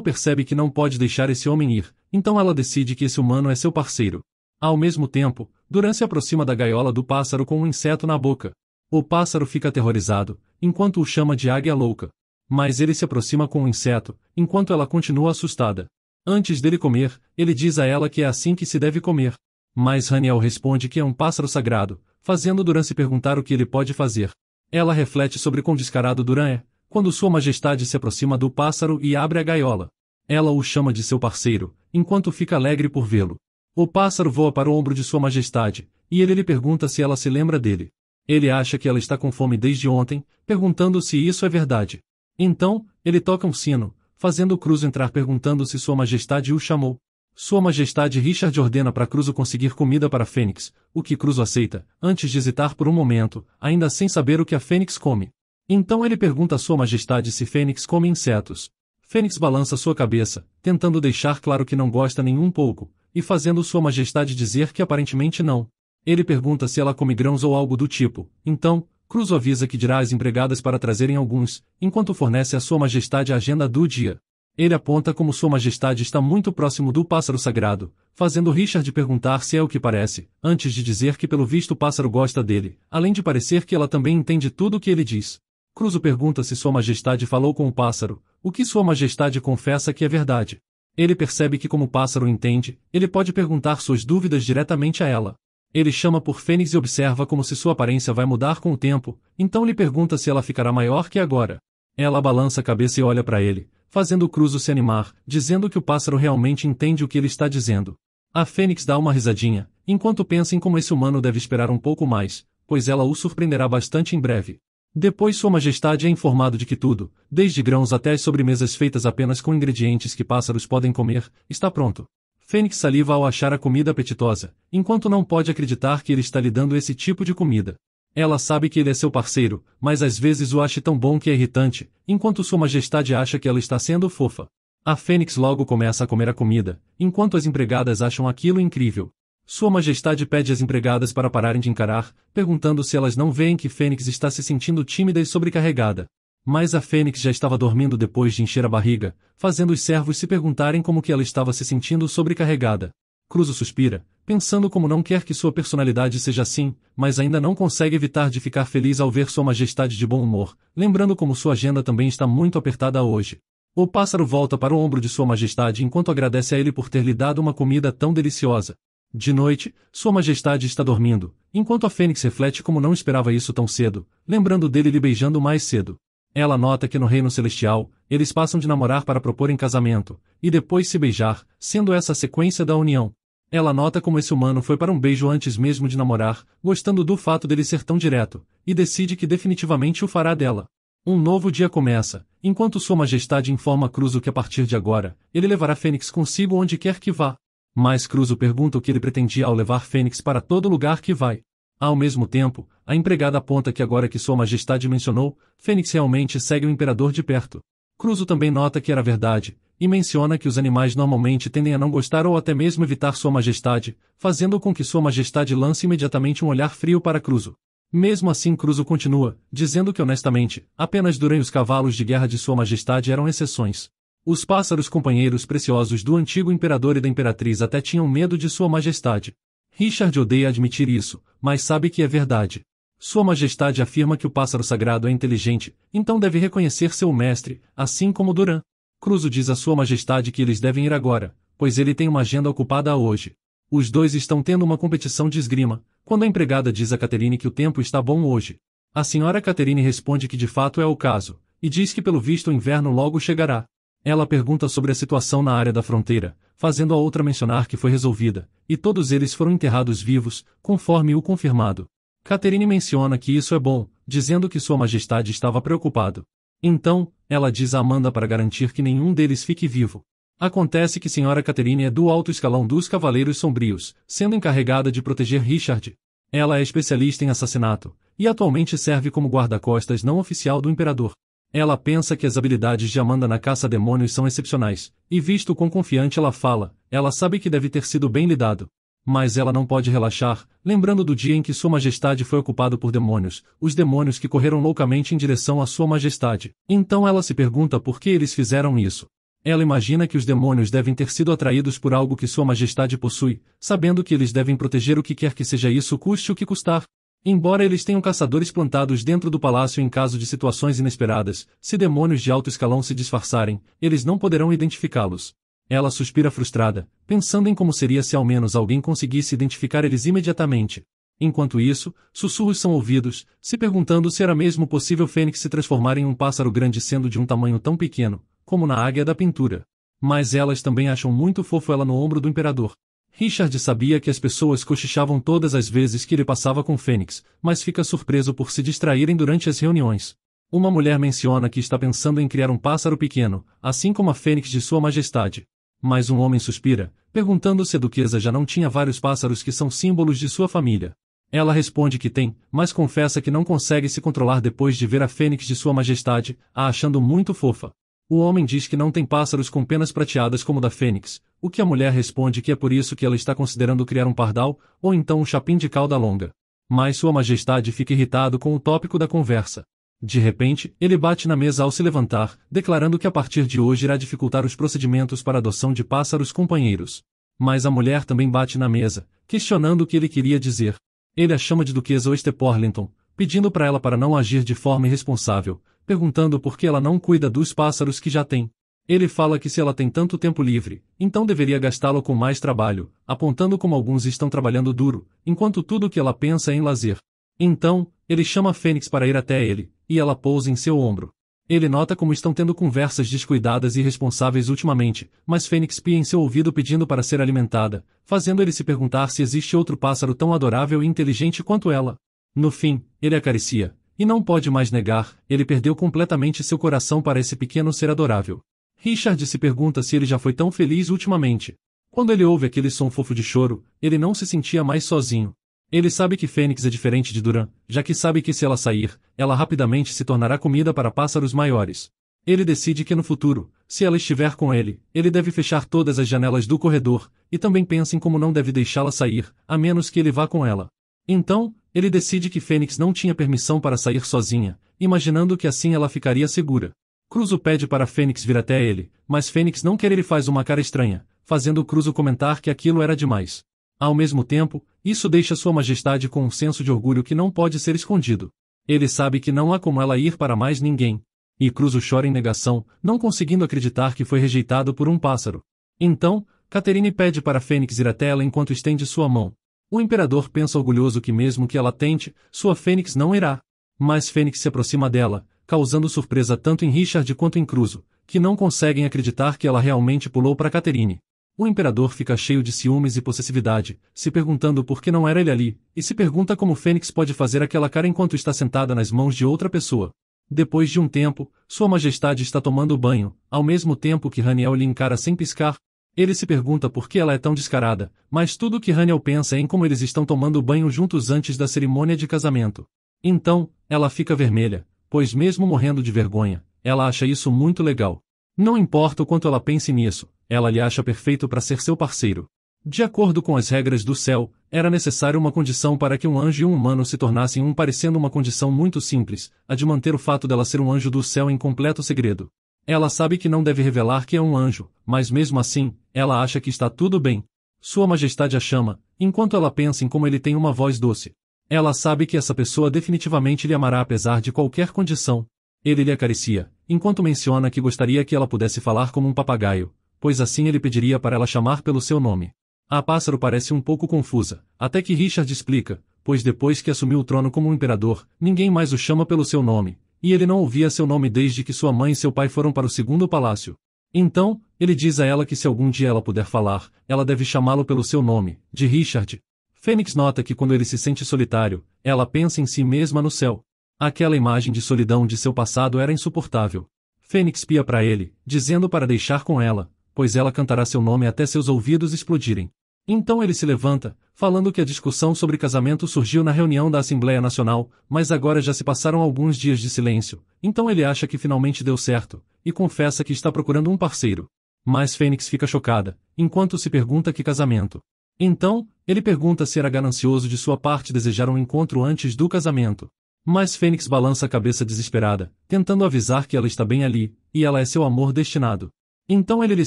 percebe que não pode deixar esse homem ir, então ela decide que esse humano é seu parceiro. Ao mesmo tempo, Duran se aproxima da gaiola do pássaro com um inseto na boca. O pássaro fica aterrorizado, enquanto o chama de águia louca. Mas ele se aproxima com o inseto, enquanto ela continua assustada. Antes dele comer, ele diz a ela que é assim que se deve comer. Mas Raniel responde que é um pássaro sagrado, fazendo Duran se perguntar o que ele pode fazer. Ela reflete sobre quão descarado Duran é, quando Sua Majestade se aproxima do pássaro e abre a gaiola. Ela o chama de seu parceiro, enquanto fica alegre por vê-lo. O pássaro voa para o ombro de Sua Majestade, e ele lhe pergunta se ela se lembra dele. Ele acha que ela está com fome desde ontem, perguntando se isso é verdade. Então, ele toca um sino, fazendo o Cruz entrar perguntando se Sua Majestade o chamou. Sua Majestade Richard ordena para Cruzo conseguir comida para Fênix, o que Cruzo aceita, antes de hesitar por um momento, ainda sem saber o que a Fênix come. Então ele pergunta a Sua Majestade se Fênix come insetos. Fênix balança sua cabeça, tentando deixar claro que não gosta nenhum pouco, e fazendo Sua Majestade dizer que aparentemente não. Ele pergunta se ela come grãos ou algo do tipo, então, Cruzo avisa que dirá às empregadas para trazerem alguns, enquanto fornece a Sua Majestade a agenda do dia. Ele aponta como Sua Majestade está muito próximo do pássaro sagrado, fazendo Richard perguntar se é o que parece, antes de dizer que pelo visto o pássaro gosta dele, além de parecer que ela também entende tudo o que ele diz. Cruzo pergunta se Sua Majestade falou com o pássaro, o que Sua Majestade confessa que é verdade. Ele percebe que como o pássaro entende, ele pode perguntar suas dúvidas diretamente a ela. Ele chama por Fênix e observa como se sua aparência vai mudar com o tempo, então lhe pergunta se ela ficará maior que agora. Ela balança a cabeça e olha para ele, fazendo Cruzo se animar, dizendo que o pássaro realmente entende o que ele está dizendo. A Fênix dá uma risadinha, enquanto pensa em como esse humano deve esperar um pouco mais, pois ela o surpreenderá bastante em breve. Depois Sua Majestade é informado de que tudo, desde grãos até as sobremesas feitas apenas com ingredientes que pássaros podem comer, está pronto. Fênix saliva ao achar a comida apetitosa, enquanto não pode acreditar que ele está lhe dando esse tipo de comida. Ela sabe que ele é seu parceiro, mas às vezes o acha tão bom que é irritante, enquanto Sua Majestade acha que ela está sendo fofa. A fênix logo começa a comer a comida, enquanto as empregadas acham aquilo incrível. Sua Majestade pede às empregadas para pararem de encarar, perguntando se elas não veem que Fênix está se sentindo tímida e sobrecarregada. Mas a Fênix já estava dormindo depois de encher a barriga, fazendo os servos se perguntarem como que ela estava se sentindo sobrecarregada. Cruzo suspira, pensando como não quer que sua personalidade seja assim, mas ainda não consegue evitar de ficar feliz ao ver sua majestade de bom humor, lembrando como sua agenda também está muito apertada hoje. O pássaro volta para o ombro de sua majestade enquanto agradece a ele por ter lhe dado uma comida tão deliciosa. De noite, sua majestade está dormindo, enquanto a fênix reflete como não esperava isso tão cedo, lembrando dele lhe beijando mais cedo. Ela nota que no reino celestial, eles passam de namorar para propor em casamento, e depois se beijar, sendo essa a sequência da união. Ela nota como esse humano foi para um beijo antes mesmo de namorar, gostando do fato dele ser tão direto, e decide que definitivamente o fará dela. Um novo dia começa, enquanto Sua Majestade informa Cruzo que a partir de agora, ele levará Fênix consigo onde quer que vá. Mas Cruzo pergunta o que ele pretendia ao levar Fênix para todo lugar que vai. Ao mesmo tempo, a empregada aponta que agora que sua majestade mencionou, Fênix realmente segue o imperador de perto. Cruzo também nota que era verdade, e menciona que os animais normalmente tendem a não gostar ou até mesmo evitar sua majestade, fazendo com que sua majestade lance imediatamente um olhar frio para Cruzo. Mesmo assim Cruzo continua, dizendo que honestamente, apenas durante os cavalos de guerra de sua majestade eram exceções. Os pássaros companheiros preciosos do antigo imperador e da imperatriz até tinham medo de sua majestade. Richard odeia admitir isso, mas sabe que é verdade. Sua Majestade afirma que o pássaro sagrado é inteligente, então deve reconhecer seu mestre, assim como Duran. Cruzo diz a Sua Majestade que eles devem ir agora, pois ele tem uma agenda ocupada hoje. Os dois estão tendo uma competição de esgrima, quando a empregada diz a Caterine que o tempo está bom hoje. A senhora Caterine responde que de fato é o caso, e diz que pelo visto o inverno logo chegará. Ela pergunta sobre a situação na área da fronteira, fazendo a outra mencionar que foi resolvida, e todos eles foram enterrados vivos, conforme o confirmado. Catherine menciona que isso é bom, dizendo que Sua Majestade estava preocupado. Então, ela diz a Amanda para garantir que nenhum deles fique vivo. Acontece que Senhora Catherine é do alto escalão dos Cavaleiros Sombrios, sendo encarregada de proteger Richard. Ela é especialista em assassinato, e atualmente serve como guarda-costas não oficial do Imperador. Ela pensa que as habilidades de Amanda na caça a demônios são excepcionais, e visto quão confiante ela fala, ela sabe que deve ter sido bem lidado. Mas ela não pode relaxar, lembrando do dia em que Sua Majestade foi ocupado por demônios, os demônios que correram loucamente em direção a Sua Majestade. Então ela se pergunta por que eles fizeram isso. Ela imagina que os demônios devem ter sido atraídos por algo que Sua Majestade possui, sabendo que eles devem proteger o que quer que seja isso custe o que custar, Embora eles tenham caçadores plantados dentro do palácio em caso de situações inesperadas, se demônios de alto escalão se disfarçarem, eles não poderão identificá-los. Ela suspira frustrada, pensando em como seria se ao menos alguém conseguisse identificar eles imediatamente. Enquanto isso, sussurros são ouvidos, se perguntando se era mesmo possível Fênix se transformar em um pássaro grande sendo de um tamanho tão pequeno, como na águia da pintura. Mas elas também acham muito fofo ela no ombro do imperador. Richard sabia que as pessoas cochichavam todas as vezes que ele passava com Fênix, mas fica surpreso por se distraírem durante as reuniões. Uma mulher menciona que está pensando em criar um pássaro pequeno, assim como a Fênix de Sua Majestade. Mas um homem suspira, perguntando se a duquesa já não tinha vários pássaros que são símbolos de sua família. Ela responde que tem, mas confessa que não consegue se controlar depois de ver a Fênix de Sua Majestade, a achando muito fofa. O homem diz que não tem pássaros com penas prateadas como da fênix, o que a mulher responde que é por isso que ela está considerando criar um pardal, ou então um chapim de cauda longa. Mas sua majestade fica irritado com o tópico da conversa. De repente, ele bate na mesa ao se levantar, declarando que a partir de hoje irá dificultar os procedimentos para adoção de pássaros companheiros. Mas a mulher também bate na mesa, questionando o que ele queria dizer. Ele a chama de Duquesa Oeste Porlington, pedindo para ela para não agir de forma irresponsável, perguntando por que ela não cuida dos pássaros que já tem. Ele fala que se ela tem tanto tempo livre, então deveria gastá-lo com mais trabalho, apontando como alguns estão trabalhando duro, enquanto tudo o que ela pensa é em lazer. Então, ele chama Fênix para ir até ele, e ela pousa em seu ombro. Ele nota como estão tendo conversas descuidadas e irresponsáveis ultimamente, mas Fênix pia em seu ouvido pedindo para ser alimentada, fazendo ele se perguntar se existe outro pássaro tão adorável e inteligente quanto ela. No fim, ele acaricia, e não pode mais negar, ele perdeu completamente seu coração para esse pequeno ser adorável. Richard se pergunta se ele já foi tão feliz ultimamente. Quando ele ouve aquele som fofo de choro, ele não se sentia mais sozinho. Ele sabe que Fênix é diferente de Duran, já que sabe que se ela sair, ela rapidamente se tornará comida para pássaros maiores. Ele decide que no futuro, se ela estiver com ele, ele deve fechar todas as janelas do corredor, e também pensa em como não deve deixá-la sair, a menos que ele vá com ela. Então, ele decide que Fênix não tinha permissão para sair sozinha, imaginando que assim ela ficaria segura. Cruzo pede para Fênix vir até ele, mas Fênix não quer ele faz uma cara estranha, fazendo Cruzo comentar que aquilo era demais. Ao mesmo tempo, isso deixa Sua Majestade com um senso de orgulho que não pode ser escondido. Ele sabe que não há como ela ir para mais ninguém. E Cruzo chora em negação, não conseguindo acreditar que foi rejeitado por um pássaro. Então, Catherine pede para Fênix ir até ela enquanto estende sua mão. O imperador pensa orgulhoso que mesmo que ela tente, sua fênix não irá. Mas fênix se aproxima dela, causando surpresa tanto em Richard quanto em Cruzo, que não conseguem acreditar que ela realmente pulou para Catherine. O imperador fica cheio de ciúmes e possessividade, se perguntando por que não era ele ali, e se pergunta como Fênix pode fazer aquela cara enquanto está sentada nas mãos de outra pessoa. Depois de um tempo, Sua Majestade está tomando banho, ao mesmo tempo que Raniel lhe encara sem piscar, ele se pergunta por que ela é tão descarada, mas tudo o que Haniel pensa é em como eles estão tomando banho juntos antes da cerimônia de casamento. Então, ela fica vermelha, pois mesmo morrendo de vergonha, ela acha isso muito legal. Não importa o quanto ela pense nisso, ela lhe acha perfeito para ser seu parceiro. De acordo com as regras do céu, era necessária uma condição para que um anjo e um humano se tornassem um, parecendo uma condição muito simples, a de manter o fato dela ser um anjo do céu em completo segredo. Ela sabe que não deve revelar que é um anjo, mas mesmo assim, ela acha que está tudo bem. Sua Majestade a chama, enquanto ela pensa em como ele tem uma voz doce. Ela sabe que essa pessoa definitivamente lhe amará apesar de qualquer condição. Ele lhe acaricia, enquanto menciona que gostaria que ela pudesse falar como um papagaio, pois assim ele pediria para ela chamar pelo seu nome. A pássaro parece um pouco confusa, até que Richard explica, pois depois que assumiu o trono como um imperador, ninguém mais o chama pelo seu nome, e ele não ouvia seu nome desde que sua mãe e seu pai foram para o segundo palácio. Então, ele diz a ela que se algum dia ela puder falar, ela deve chamá-lo pelo seu nome, de Richard. Fênix nota que quando ele se sente solitário, ela pensa em si mesma no céu. Aquela imagem de solidão de seu passado era insuportável. Fênix pia para ele, dizendo para deixar com ela, pois ela cantará seu nome até seus ouvidos explodirem. Então ele se levanta, falando que a discussão sobre casamento surgiu na reunião da Assembleia Nacional, mas agora já se passaram alguns dias de silêncio, então ele acha que finalmente deu certo, e confessa que está procurando um parceiro. Mas Fênix fica chocada, enquanto se pergunta que casamento. Então, ele pergunta se era ganancioso de sua parte desejar um encontro antes do casamento. Mas Fênix balança a cabeça desesperada, tentando avisar que ela está bem ali, e ela é seu amor destinado. Então ele lhe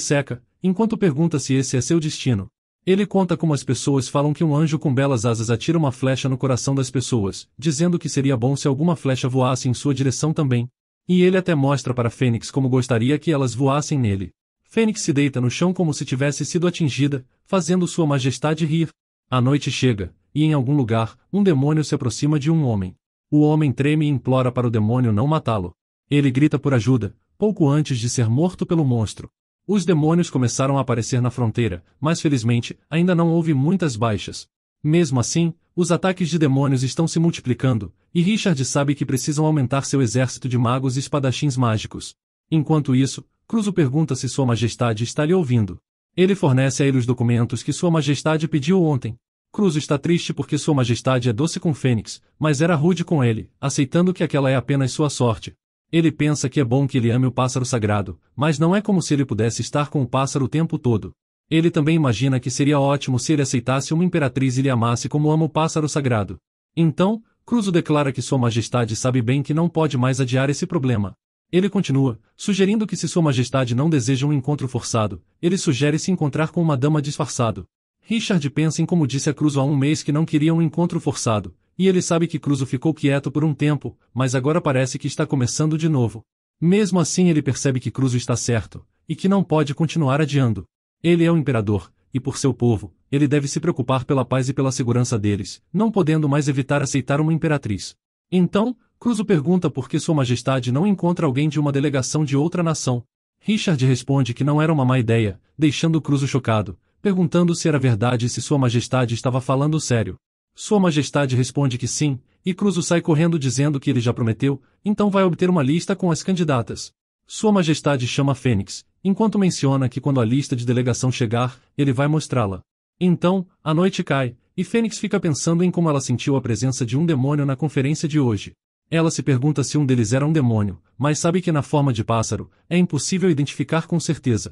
seca, enquanto pergunta se esse é seu destino. Ele conta como as pessoas falam que um anjo com belas asas atira uma flecha no coração das pessoas, dizendo que seria bom se alguma flecha voasse em sua direção também. E ele até mostra para Fênix como gostaria que elas voassem nele. Fênix se deita no chão como se tivesse sido atingida, fazendo sua majestade rir. A noite chega, e em algum lugar, um demônio se aproxima de um homem. O homem treme e implora para o demônio não matá-lo. Ele grita por ajuda, pouco antes de ser morto pelo monstro. Os demônios começaram a aparecer na fronteira, mas felizmente, ainda não houve muitas baixas. Mesmo assim, os ataques de demônios estão se multiplicando, e Richard sabe que precisam aumentar seu exército de magos e espadachins mágicos. Enquanto isso, Cruzo pergunta se Sua Majestade está lhe ouvindo. Ele fornece a ele os documentos que Sua Majestade pediu ontem. Cruzo está triste porque Sua Majestade é doce com Fênix, mas era rude com ele, aceitando que aquela é apenas sua sorte. Ele pensa que é bom que ele ame o pássaro sagrado, mas não é como se ele pudesse estar com o pássaro o tempo todo. Ele também imagina que seria ótimo se ele aceitasse uma imperatriz e lhe amasse como ama o pássaro sagrado. Então, Cruzo declara que Sua Majestade sabe bem que não pode mais adiar esse problema. Ele continua, sugerindo que se Sua Majestade não deseja um encontro forçado, ele sugere se encontrar com uma dama disfarçado. Richard pensa em como disse a Cruzo há um mês que não queria um encontro forçado, e ele sabe que Cruzo ficou quieto por um tempo, mas agora parece que está começando de novo. Mesmo assim ele percebe que Cruzo está certo, e que não pode continuar adiando. Ele é o imperador, e por seu povo, ele deve se preocupar pela paz e pela segurança deles, não podendo mais evitar aceitar uma imperatriz. Então, Cruzo pergunta por que Sua Majestade não encontra alguém de uma delegação de outra nação. Richard responde que não era uma má ideia, deixando Cruzo chocado, perguntando se era verdade e se Sua Majestade estava falando sério. Sua Majestade responde que sim, e Cruzo sai correndo dizendo que ele já prometeu, então vai obter uma lista com as candidatas. Sua Majestade chama Fênix, enquanto menciona que quando a lista de delegação chegar, ele vai mostrá-la. Então, a noite cai, e Fênix fica pensando em como ela sentiu a presença de um demônio na conferência de hoje. Ela se pergunta se um deles era um demônio, mas sabe que na forma de pássaro, é impossível identificar com certeza.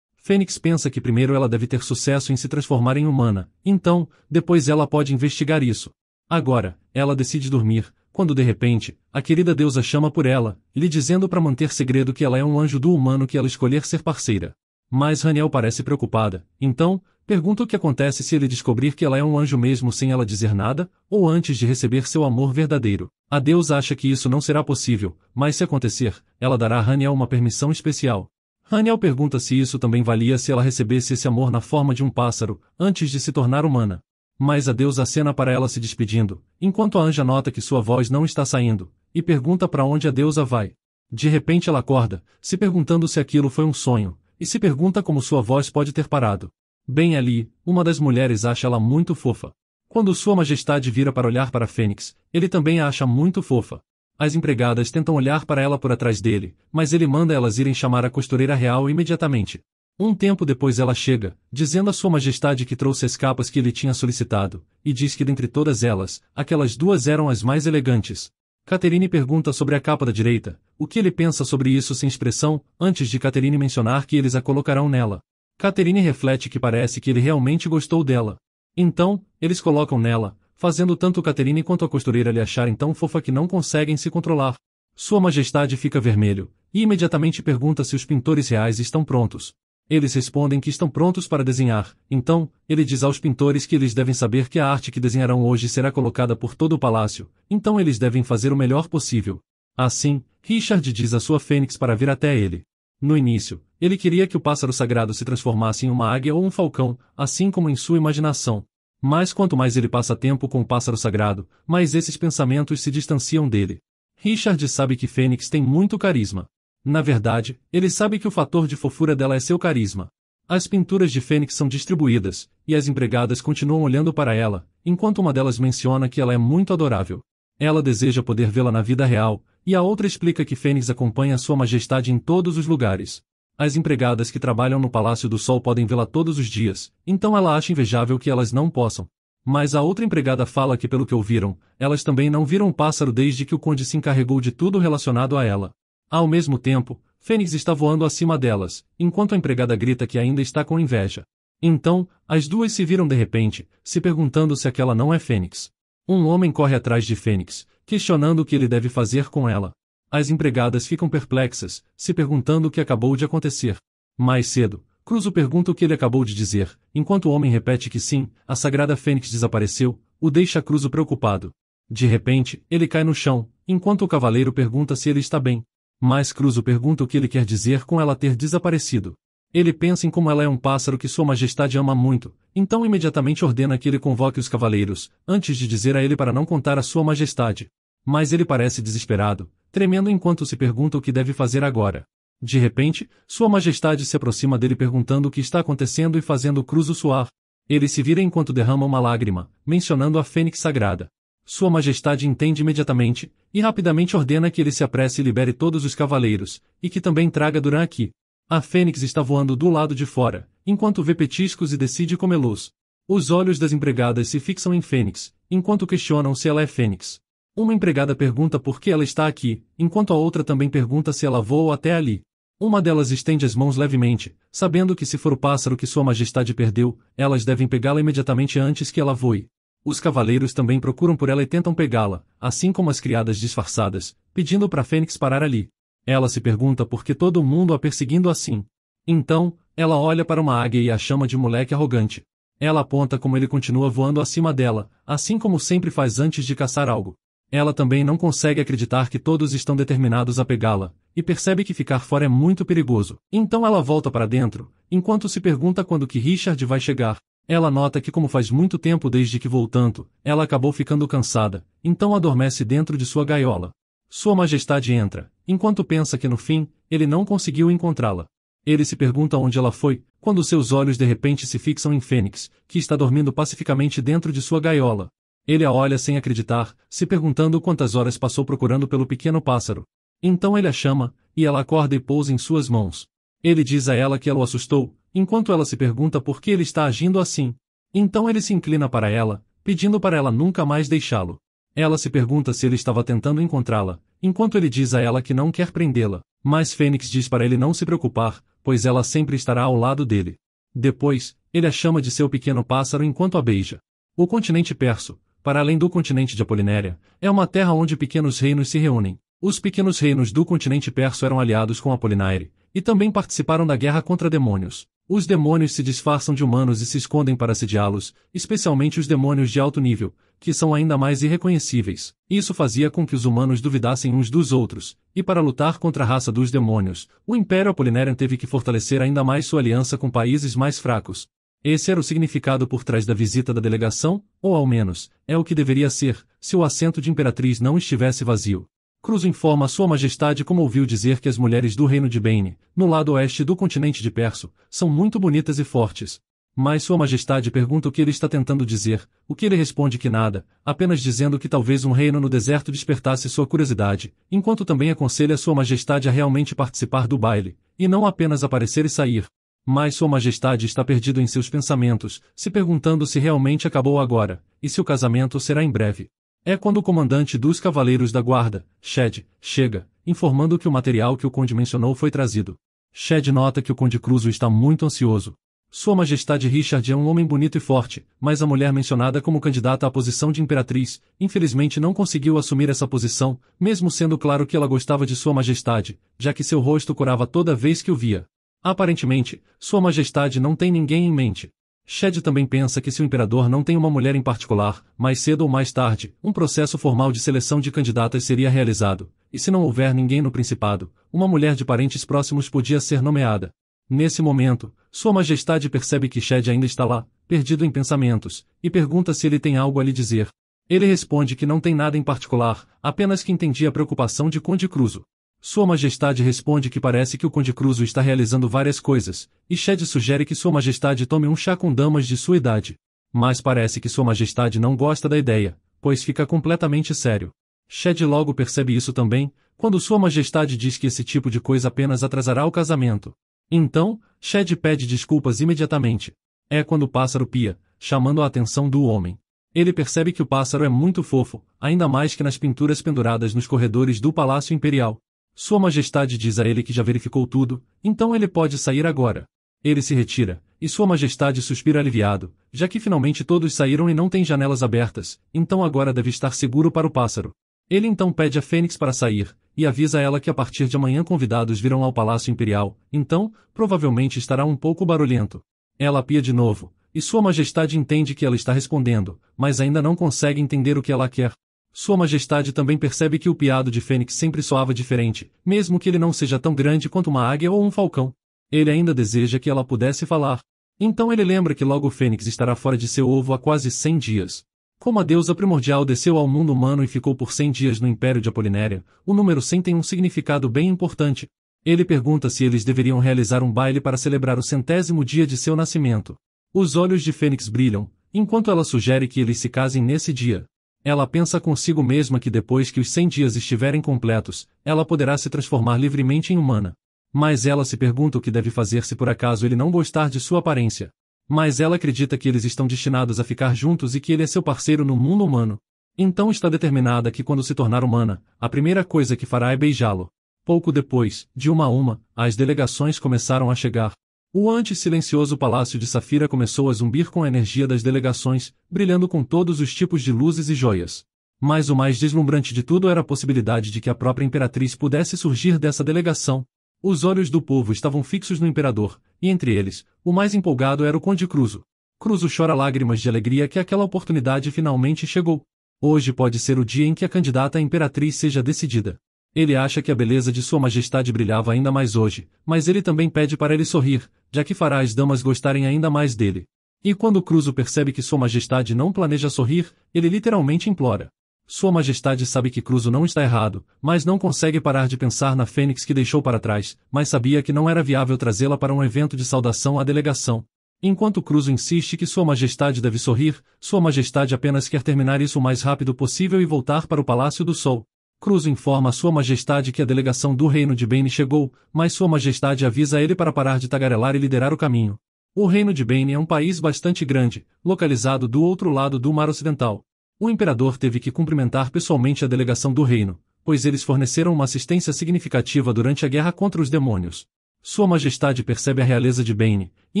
Fênix pensa que primeiro ela deve ter sucesso em se transformar em humana, então, depois ela pode investigar isso. Agora, ela decide dormir, quando de repente, a querida deusa chama por ela, lhe dizendo para manter segredo que ela é um anjo do humano que ela escolher ser parceira. Mas Raniel parece preocupada, então, pergunta o que acontece se ele descobrir que ela é um anjo mesmo sem ela dizer nada, ou antes de receber seu amor verdadeiro. A deusa acha que isso não será possível, mas se acontecer, ela dará a Raniel uma permissão especial. Haniel pergunta se isso também valia se ela recebesse esse amor na forma de um pássaro, antes de se tornar humana. Mas a deusa acena para ela se despedindo, enquanto a anja nota que sua voz não está saindo, e pergunta para onde a deusa vai. De repente ela acorda, se perguntando se aquilo foi um sonho, e se pergunta como sua voz pode ter parado. Bem ali, uma das mulheres acha ela muito fofa. Quando Sua Majestade vira para olhar para Fênix, ele também a acha muito fofa. As empregadas tentam olhar para ela por atrás dele, mas ele manda elas irem chamar a costureira real imediatamente. Um tempo depois ela chega, dizendo a Sua Majestade que trouxe as capas que ele tinha solicitado, e diz que dentre todas elas, aquelas duas eram as mais elegantes. Catherine pergunta sobre a capa da direita, o que ele pensa sobre isso sem expressão, antes de Catherine mencionar que eles a colocarão nela. Catherine reflete que parece que ele realmente gostou dela. Então, eles colocam nela, fazendo tanto Caterine quanto a costureira lhe acharem tão fofa que não conseguem se controlar. Sua Majestade fica vermelho, e imediatamente pergunta se os pintores reais estão prontos. Eles respondem que estão prontos para desenhar, então, ele diz aos pintores que eles devem saber que a arte que desenharão hoje será colocada por todo o palácio, então eles devem fazer o melhor possível. Assim, Richard diz a sua fênix para vir até ele. No início, ele queria que o pássaro sagrado se transformasse em uma águia ou um falcão, assim como em sua imaginação. Mas quanto mais ele passa tempo com o pássaro sagrado, mais esses pensamentos se distanciam dele. Richard sabe que Fênix tem muito carisma. Na verdade, ele sabe que o fator de fofura dela é seu carisma. As pinturas de Fênix são distribuídas, e as empregadas continuam olhando para ela, enquanto uma delas menciona que ela é muito adorável. Ela deseja poder vê-la na vida real, e a outra explica que Fênix acompanha sua majestade em todos os lugares. As empregadas que trabalham no Palácio do Sol podem vê-la todos os dias, então ela acha invejável que elas não possam. Mas a outra empregada fala que pelo que ouviram, elas também não viram o pássaro desde que o conde se encarregou de tudo relacionado a ela. Ao mesmo tempo, Fênix está voando acima delas, enquanto a empregada grita que ainda está com inveja. Então, as duas se viram de repente, se perguntando se aquela não é Fênix. Um homem corre atrás de Fênix, questionando o que ele deve fazer com ela. As empregadas ficam perplexas, se perguntando o que acabou de acontecer. Mais cedo, Cruzo pergunta o que ele acabou de dizer, enquanto o homem repete que sim, a sagrada fênix desapareceu, o deixa Cruzo preocupado. De repente, ele cai no chão, enquanto o cavaleiro pergunta se ele está bem. Mas Cruzo pergunta o que ele quer dizer com ela ter desaparecido. Ele pensa em como ela é um pássaro que Sua Majestade ama muito, então imediatamente ordena que ele convoque os cavaleiros, antes de dizer a ele para não contar a Sua Majestade. Mas ele parece desesperado, tremendo enquanto se pergunta o que deve fazer agora. De repente, Sua Majestade se aproxima dele perguntando o que está acontecendo e fazendo Cruzo suar. Ele se vira enquanto derrama uma lágrima, mencionando a fênix sagrada. Sua Majestade entende imediatamente, e rapidamente ordena que ele se apresse e libere todos os cavaleiros, e que também traga Duran aqui. A fênix está voando do lado de fora, enquanto vê petiscos e decide comê-los. Os olhos das empregadas se fixam em fênix, enquanto questionam se ela é fênix. Uma empregada pergunta por que ela está aqui, enquanto a outra também pergunta se ela voa até ali. Uma delas estende as mãos levemente, sabendo que se for o pássaro que Sua Majestade perdeu, elas devem pegá-la imediatamente antes que ela voe. Os cavaleiros também procuram por ela e tentam pegá-la, assim como as criadas disfarçadas, pedindo para Fênix parar ali. Ela se pergunta por que todo mundo a perseguindo assim. Então, ela olha para uma águia e a chama de moleque arrogante. Ela aponta como ele continua voando acima dela, assim como sempre faz antes de caçar algo. Ela também não consegue acreditar que todos estão determinados a pegá-la, e percebe que ficar fora é muito perigoso. Então ela volta para dentro, enquanto se pergunta quando que Richard vai chegar. Ela nota que como faz muito tempo desde que voltou tanto, ela acabou ficando cansada, então adormece dentro de sua gaiola. Sua Majestade entra, enquanto pensa que no fim, ele não conseguiu encontrá-la. Ele se pergunta onde ela foi, quando seus olhos de repente se fixam em Fênix, que está dormindo pacificamente dentro de sua gaiola. Ele a olha sem acreditar, se perguntando quantas horas passou procurando pelo pequeno pássaro. Então ele a chama, e ela acorda e pousa em suas mãos. Ele diz a ela que ela o assustou, enquanto ela se pergunta por que ele está agindo assim. Então ele se inclina para ela, pedindo para ela nunca mais deixá-lo. Ela se pergunta se ele estava tentando encontrá-la, enquanto ele diz a ela que não quer prendê-la, mas Fênix diz para ele não se preocupar, pois ela sempre estará ao lado dele. Depois, ele a chama de seu pequeno pássaro enquanto a beija. O continente perso, para além do continente de Apolinéria, é uma terra onde pequenos reinos se reúnem. Os pequenos reinos do continente perso eram aliados com Apolinaire, e também participaram da guerra contra demônios. Os demônios se disfarçam de humanos e se escondem para assediá-los, especialmente os demônios de alto nível, que são ainda mais irreconhecíveis. Isso fazia com que os humanos duvidassem uns dos outros, e para lutar contra a raça dos demônios, o Império Apolinério teve que fortalecer ainda mais sua aliança com países mais fracos, esse era o significado por trás da visita da delegação, ou ao menos, é o que deveria ser, se o assento de imperatriz não estivesse vazio. Cruz informa a Sua Majestade como ouviu dizer que as mulheres do reino de Bane, no lado oeste do continente de Perso, são muito bonitas e fortes. Mas Sua Majestade pergunta o que ele está tentando dizer, o que ele responde que nada, apenas dizendo que talvez um reino no deserto despertasse sua curiosidade, enquanto também aconselha Sua Majestade a realmente participar do baile, e não apenas aparecer e sair, mas Sua Majestade está perdido em seus pensamentos, se perguntando se realmente acabou agora, e se o casamento será em breve. É quando o comandante dos Cavaleiros da Guarda, Shed, chega, informando que o material que o conde mencionou foi trazido. Shed nota que o conde Cruzo está muito ansioso. Sua Majestade Richard é um homem bonito e forte, mas a mulher mencionada como candidata à posição de imperatriz, infelizmente não conseguiu assumir essa posição, mesmo sendo claro que ela gostava de Sua Majestade, já que seu rosto corava toda vez que o via. Aparentemente, Sua Majestade não tem ninguém em mente. Shed também pensa que se o imperador não tem uma mulher em particular, mais cedo ou mais tarde, um processo formal de seleção de candidatas seria realizado, e se não houver ninguém no principado, uma mulher de parentes próximos podia ser nomeada. Nesse momento, Sua Majestade percebe que Shed ainda está lá, perdido em pensamentos, e pergunta se ele tem algo a lhe dizer. Ele responde que não tem nada em particular, apenas que entendia a preocupação de Conde Cruzo. Sua Majestade responde que parece que o Conde Cruzo está realizando várias coisas, e Shed sugere que Sua Majestade tome um chá com damas de sua idade. Mas parece que Sua Majestade não gosta da ideia, pois fica completamente sério. Shed logo percebe isso também, quando Sua Majestade diz que esse tipo de coisa apenas atrasará o casamento. Então, Shed pede desculpas imediatamente. É quando o pássaro pia, chamando a atenção do homem. Ele percebe que o pássaro é muito fofo, ainda mais que nas pinturas penduradas nos corredores do Palácio Imperial, sua Majestade diz a ele que já verificou tudo, então ele pode sair agora. Ele se retira, e Sua Majestade suspira aliviado, já que finalmente todos saíram e não tem janelas abertas, então agora deve estar seguro para o pássaro. Ele então pede a Fênix para sair, e avisa ela que a partir de amanhã convidados virão ao Palácio Imperial, então, provavelmente estará um pouco barulhento. Ela apia de novo, e Sua Majestade entende que ela está respondendo, mas ainda não consegue entender o que ela quer. Sua Majestade também percebe que o piado de Fênix sempre soava diferente, mesmo que ele não seja tão grande quanto uma águia ou um falcão. Ele ainda deseja que ela pudesse falar. Então ele lembra que logo Fênix estará fora de seu ovo há quase 100 dias. Como a deusa primordial desceu ao mundo humano e ficou por 100 dias no Império de Apolinéria, o número 100 tem um significado bem importante. Ele pergunta se eles deveriam realizar um baile para celebrar o centésimo dia de seu nascimento. Os olhos de Fênix brilham, enquanto ela sugere que eles se casem nesse dia. Ela pensa consigo mesma que depois que os 100 dias estiverem completos, ela poderá se transformar livremente em humana. Mas ela se pergunta o que deve fazer se por acaso ele não gostar de sua aparência. Mas ela acredita que eles estão destinados a ficar juntos e que ele é seu parceiro no mundo humano. Então está determinada que quando se tornar humana, a primeira coisa que fará é beijá-lo. Pouco depois, de uma a uma, as delegações começaram a chegar. O antes silencioso Palácio de Safira começou a zumbir com a energia das delegações, brilhando com todos os tipos de luzes e joias. Mas o mais deslumbrante de tudo era a possibilidade de que a própria imperatriz pudesse surgir dessa delegação. Os olhos do povo estavam fixos no imperador, e entre eles, o mais empolgado era o Conde Cruzo. Cruzo chora lágrimas de alegria que aquela oportunidade finalmente chegou. Hoje pode ser o dia em que a candidata à imperatriz seja decidida. Ele acha que a beleza de Sua Majestade brilhava ainda mais hoje, mas ele também pede para ele sorrir, já que fará as damas gostarem ainda mais dele. E quando Cruzo percebe que Sua Majestade não planeja sorrir, ele literalmente implora. Sua Majestade sabe que Cruzo não está errado, mas não consegue parar de pensar na Fênix que deixou para trás, mas sabia que não era viável trazê-la para um evento de saudação à delegação. Enquanto Cruzo insiste que Sua Majestade deve sorrir, Sua Majestade apenas quer terminar isso o mais rápido possível e voltar para o Palácio do Sol. Cruzo informa a Sua Majestade que a delegação do Reino de Bane chegou, mas Sua Majestade avisa ele para parar de tagarelar e liderar o caminho. O Reino de Bane é um país bastante grande, localizado do outro lado do Mar Ocidental. O imperador teve que cumprimentar pessoalmente a delegação do reino, pois eles forneceram uma assistência significativa durante a guerra contra os demônios. Sua Majestade percebe a realeza de Bane e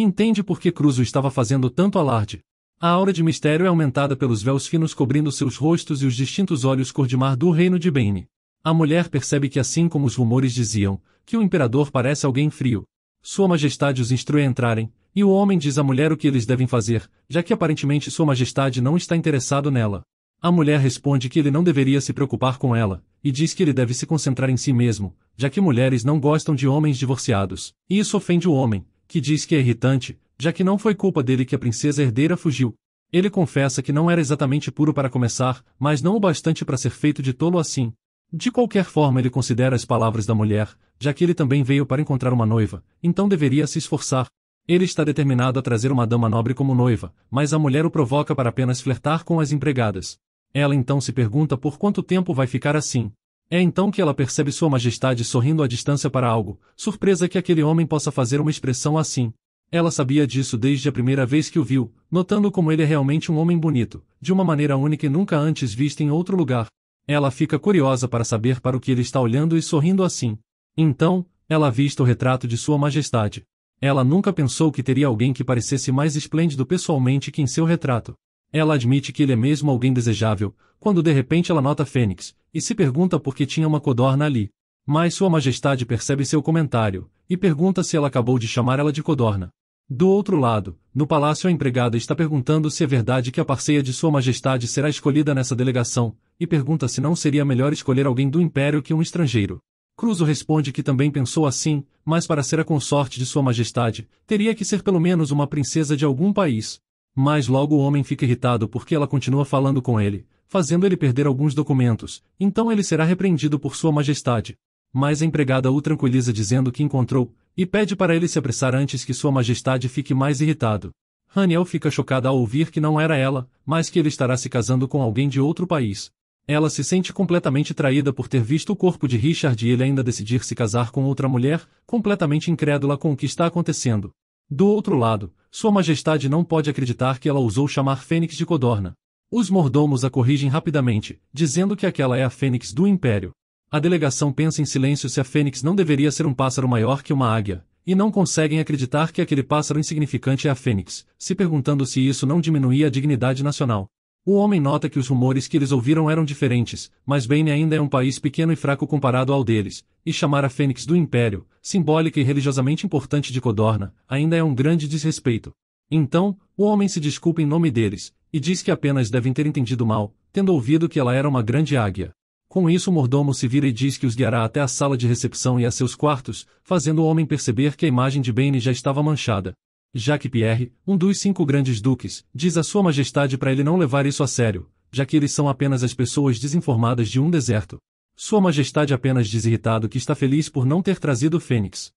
entende por que Cruzo estava fazendo tanto alarde. A aura de mistério é aumentada pelos véus finos cobrindo seus rostos e os distintos olhos cor-de-mar do reino de Bane. A mulher percebe que assim como os rumores diziam, que o imperador parece alguém frio. Sua majestade os instrui a entrarem, e o homem diz à mulher o que eles devem fazer, já que aparentemente sua majestade não está interessado nela. A mulher responde que ele não deveria se preocupar com ela, e diz que ele deve se concentrar em si mesmo, já que mulheres não gostam de homens divorciados, e isso ofende o homem, que diz que é irritante, já que não foi culpa dele que a princesa herdeira fugiu. Ele confessa que não era exatamente puro para começar, mas não o bastante para ser feito de tolo assim. De qualquer forma, ele considera as palavras da mulher, já que ele também veio para encontrar uma noiva, então deveria se esforçar. Ele está determinado a trazer uma dama nobre como noiva, mas a mulher o provoca para apenas flertar com as empregadas. Ela então se pergunta por quanto tempo vai ficar assim. É então que ela percebe Sua Majestade sorrindo à distância para algo, surpresa que aquele homem possa fazer uma expressão assim. Ela sabia disso desde a primeira vez que o viu, notando como ele é realmente um homem bonito, de uma maneira única e nunca antes vista em outro lugar. Ela fica curiosa para saber para o que ele está olhando e sorrindo assim. Então, ela avista o retrato de Sua Majestade. Ela nunca pensou que teria alguém que parecesse mais esplêndido pessoalmente que em seu retrato. Ela admite que ele é mesmo alguém desejável, quando de repente ela nota Fênix, e se pergunta por que tinha uma codorna ali. Mas Sua Majestade percebe seu comentário, e pergunta se ela acabou de chamar ela de codorna. Do outro lado, no palácio a empregada está perguntando se é verdade que a parceia de Sua Majestade será escolhida nessa delegação, e pergunta se não seria melhor escolher alguém do Império que um estrangeiro. Cruzo responde que também pensou assim, mas para ser a consorte de Sua Majestade, teria que ser pelo menos uma princesa de algum país. Mas logo o homem fica irritado porque ela continua falando com ele, fazendo ele perder alguns documentos, então ele será repreendido por Sua Majestade. Mas a empregada o tranquiliza dizendo que encontrou, e pede para ele se apressar antes que sua majestade fique mais irritado. Raniel fica chocada ao ouvir que não era ela, mas que ele estará se casando com alguém de outro país. Ela se sente completamente traída por ter visto o corpo de Richard e ele ainda decidir se casar com outra mulher, completamente incrédula com o que está acontecendo. Do outro lado, Sua Majestade não pode acreditar que ela ousou chamar Fênix de Codorna. Os mordomos a corrigem rapidamente, dizendo que aquela é a Fênix do Império. A delegação pensa em silêncio se a fênix não deveria ser um pássaro maior que uma águia, e não conseguem acreditar que aquele pássaro insignificante é a fênix, se perguntando se isso não diminuía a dignidade nacional. O homem nota que os rumores que eles ouviram eram diferentes, mas Bane ainda é um país pequeno e fraco comparado ao deles, e chamar a Fênix do Império, simbólica e religiosamente importante de Codorna, ainda é um grande desrespeito. Então, o homem se desculpa em nome deles, e diz que apenas devem ter entendido mal, tendo ouvido que ela era uma grande águia. Com isso o mordomo se vira e diz que os guiará até a sala de recepção e a seus quartos, fazendo o homem perceber que a imagem de Bane já estava manchada. Jacques Pierre, um dos cinco grandes duques, diz a sua majestade para ele não levar isso a sério, já que eles são apenas as pessoas desinformadas de um deserto. Sua Majestade apenas diz irritado que está feliz por não ter trazido Fênix.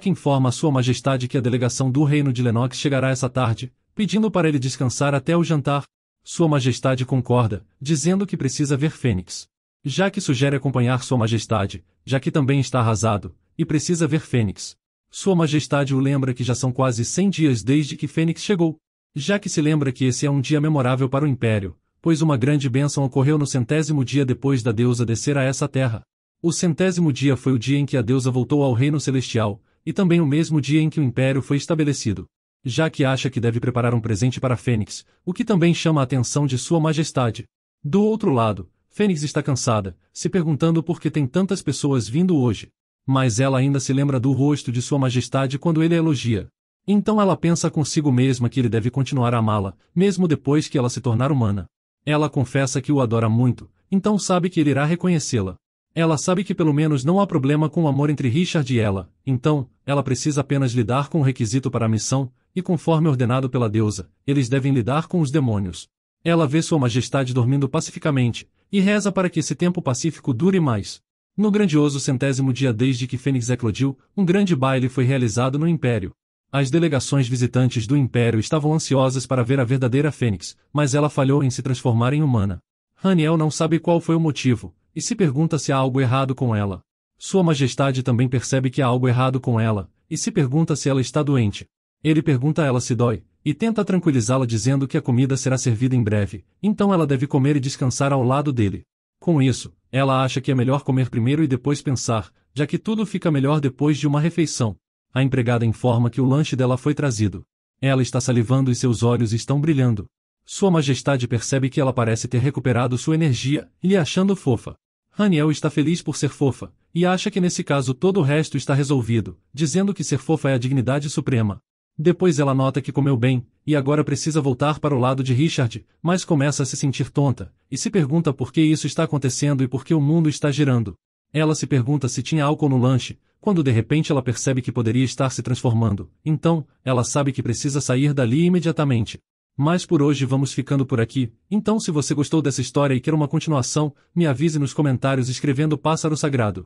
que informa a Sua Majestade que a delegação do Reino de Lennox chegará essa tarde, pedindo para ele descansar até o jantar. Sua Majestade concorda, dizendo que precisa ver Fênix. Já que sugere acompanhar Sua Majestade, já que também está arrasado, e precisa ver Fênix. Sua Majestade o lembra que já são quase 100 dias desde que Fênix chegou, já que se lembra que esse é um dia memorável para o Império, pois uma grande bênção ocorreu no centésimo dia depois da deusa descer a essa terra. O centésimo dia foi o dia em que a deusa voltou ao Reino Celestial, e também o mesmo dia em que o Império foi estabelecido. Já que acha que deve preparar um presente para Fênix, o que também chama a atenção de Sua Majestade. Do outro lado, Fênix está cansada, se perguntando por que tem tantas pessoas vindo hoje. Mas ela ainda se lembra do rosto de Sua Majestade quando ele a elogia. Então ela pensa consigo mesma que ele deve continuar a amá-la, mesmo depois que ela se tornar humana. Ela confessa que o adora muito, então sabe que ele irá reconhecê-la. Ela sabe que pelo menos não há problema com o amor entre Richard e ela, então, ela precisa apenas lidar com o requisito para a missão, e conforme ordenado pela deusa, eles devem lidar com os demônios. Ela vê Sua Majestade dormindo pacificamente, e reza para que esse tempo pacífico dure mais. No grandioso centésimo dia desde que Fênix eclodiu, um grande baile foi realizado no Império. As delegações visitantes do Império estavam ansiosas para ver a verdadeira Fênix, mas ela falhou em se transformar em humana. Raniel não sabe qual foi o motivo, e se pergunta se há algo errado com ela. Sua Majestade também percebe que há algo errado com ela, e se pergunta se ela está doente. Ele pergunta a ela se dói, e tenta tranquilizá-la dizendo que a comida será servida em breve, então ela deve comer e descansar ao lado dele. Com isso, ela acha que é melhor comer primeiro e depois pensar, já que tudo fica melhor depois de uma refeição. A empregada informa que o lanche dela foi trazido. Ela está salivando e seus olhos estão brilhando. Sua Majestade percebe que ela parece ter recuperado sua energia, lhe achando fofa. Raniel está feliz por ser fofa, e acha que nesse caso todo o resto está resolvido, dizendo que ser fofa é a dignidade suprema. Depois ela nota que comeu bem, e agora precisa voltar para o lado de Richard, mas começa a se sentir tonta, e se pergunta por que isso está acontecendo e por que o mundo está girando. Ela se pergunta se tinha álcool no lanche, quando de repente ela percebe que poderia estar se transformando, então, ela sabe que precisa sair dali imediatamente. Mas por hoje vamos ficando por aqui, então se você gostou dessa história e quer uma continuação, me avise nos comentários escrevendo Pássaro Sagrado.